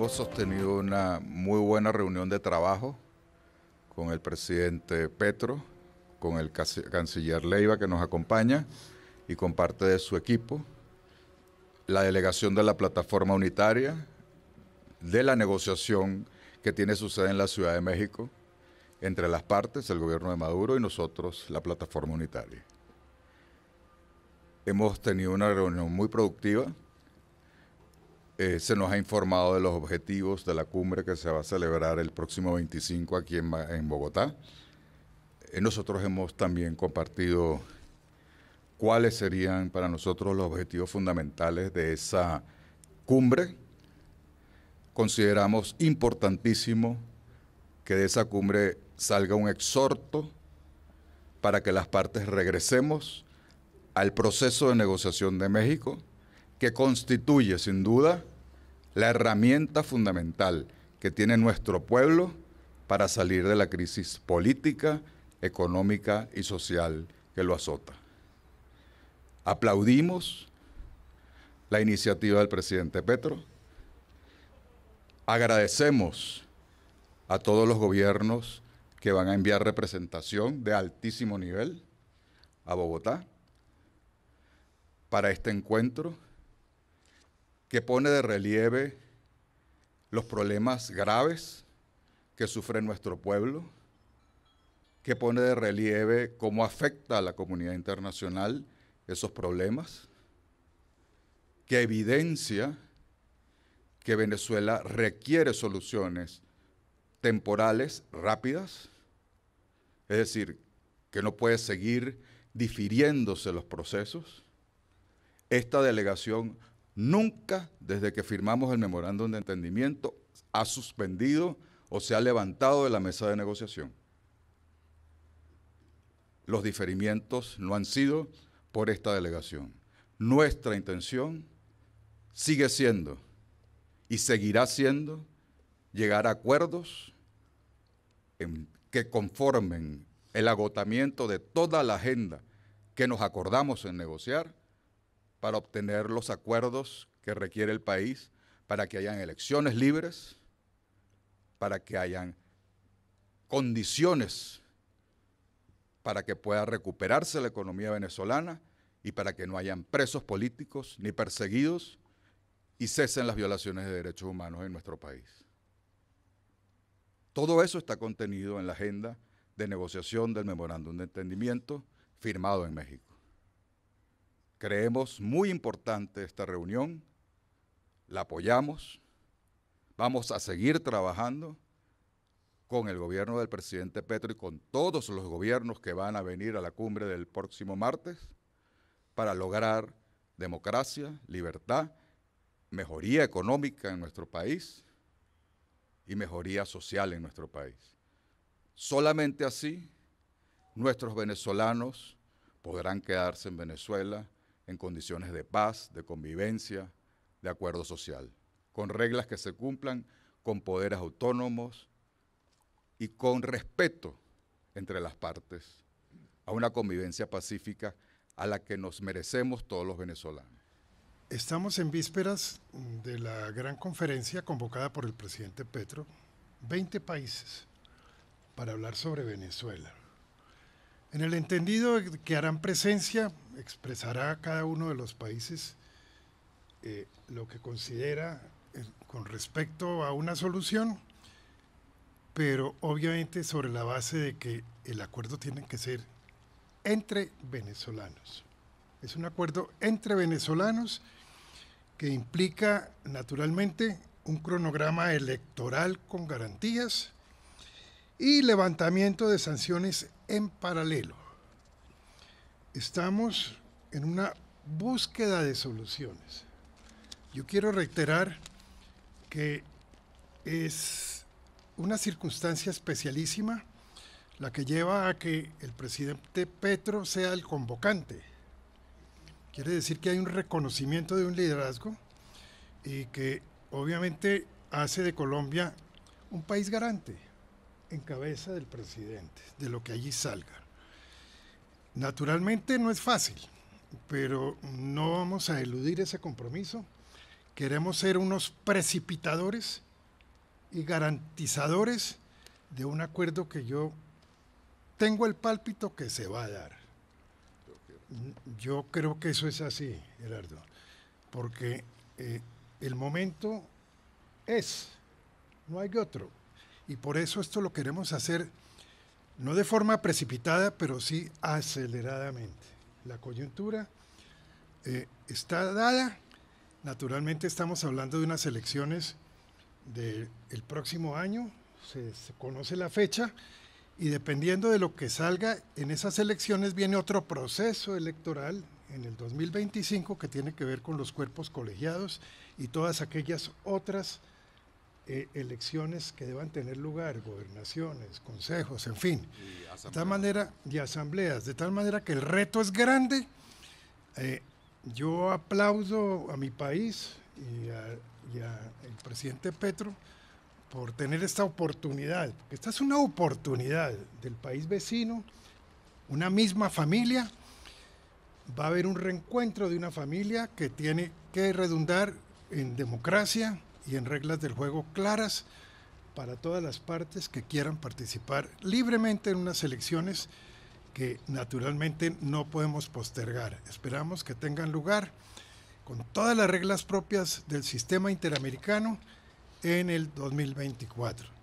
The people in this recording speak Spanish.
hemos sostenido una muy buena reunión de trabajo con el presidente Petro, con el canciller Leiva que nos acompaña y con parte de su equipo, la delegación de la plataforma unitaria, de la negociación que tiene su sede en la Ciudad de México, entre las partes, el gobierno de Maduro y nosotros, la plataforma unitaria. Hemos tenido una reunión muy productiva, eh, se nos ha informado de los objetivos de la cumbre que se va a celebrar el próximo 25 aquí en, Bogotá. Eh, nosotros hemos también compartido cuáles serían para nosotros los objetivos fundamentales de esa cumbre. Consideramos importantísimo que de esa cumbre salga un exhorto para que las partes regresemos al proceso de negociación de México que constituye sin duda la herramienta fundamental que tiene nuestro pueblo para salir de la crisis política, económica y social que lo azota. Aplaudimos la iniciativa del presidente Petro. Agradecemos a todos los gobiernos que van a enviar representación de altísimo nivel a Bogotá para este encuentro que pone de relieve los problemas graves que sufre nuestro pueblo, que pone de relieve cómo afecta a la comunidad internacional esos problemas, que evidencia que Venezuela requiere soluciones temporales rápidas, es decir, que no puede seguir difiriéndose los procesos. Esta delegación nunca desde que firmamos el memorándum de entendimiento ha suspendido o se ha levantado de la mesa de negociación. Los diferimientos no han sido por esta delegación. Nuestra intención sigue siendo y seguirá siendo llegar a acuerdos que conformen el agotamiento de toda la agenda que nos acordamos en negociar para obtener los acuerdos que requiere el país para que hayan elecciones libres, para que hayan condiciones para que pueda recuperarse la economía venezolana y para que no hayan presos políticos ni perseguidos y cesen las violaciones de derechos humanos en nuestro país. Todo eso está contenido en la agenda de negociación del memorándum de entendimiento firmado en México. Creemos muy importante esta reunión, la apoyamos, vamos a seguir trabajando con el gobierno del presidente Petro y con todos los gobiernos que van a venir a la cumbre del próximo martes para lograr democracia, libertad, mejoría económica en nuestro país y mejoría social en nuestro país. Solamente así nuestros venezolanos podrán quedarse en Venezuela en condiciones de paz, de convivencia, de acuerdo social, con reglas que se cumplan, con poderes autónomos y con respeto entre las partes, a una convivencia pacífica a la que nos merecemos todos los venezolanos. Estamos en vísperas de la gran conferencia convocada por el presidente Petro, 20 países, para hablar sobre Venezuela. En el entendido que harán presencia, expresará cada uno de los países eh, lo que considera eh, con respecto a una solución, pero obviamente sobre la base de que el acuerdo tiene que ser entre venezolanos. Es un acuerdo entre venezolanos que implica naturalmente un cronograma electoral con garantías y levantamiento de sanciones en paralelo. Estamos en una búsqueda de soluciones. Yo quiero reiterar que es una circunstancia especialísima la que lleva a que el presidente Petro sea el convocante. Quiere decir que hay un reconocimiento de un liderazgo y que obviamente hace de Colombia un país garante en cabeza del presidente, de lo que allí salga. Naturalmente no es fácil, pero no vamos a eludir ese compromiso. Queremos ser unos precipitadores y garantizadores de un acuerdo que yo tengo el pálpito que se va a dar. Yo creo que eso es así, Gerardo, porque eh, el momento es, no hay otro. Y por eso esto lo queremos hacer, no de forma precipitada, pero sí aceleradamente. La coyuntura eh, está dada. Naturalmente estamos hablando de unas elecciones del próximo año, se, se conoce la fecha y dependiendo de lo que salga en esas elecciones viene otro proceso electoral en el 2025 que tiene que ver con los cuerpos colegiados y todas aquellas otras eh, elecciones que deban tener lugar, gobernaciones, consejos, en fin, de tal manera, y asambleas, de tal manera que el reto es grande. Eh, yo aplaudo a mi país y al presidente Petro por tener esta oportunidad, porque esta es una oportunidad del país vecino, una misma familia, va a haber un reencuentro de una familia que tiene que redundar en democracia, y en reglas del juego claras para todas las partes que quieran participar libremente en unas elecciones que naturalmente no podemos postergar. Esperamos que tengan lugar con todas las reglas propias del sistema interamericano en el 2024.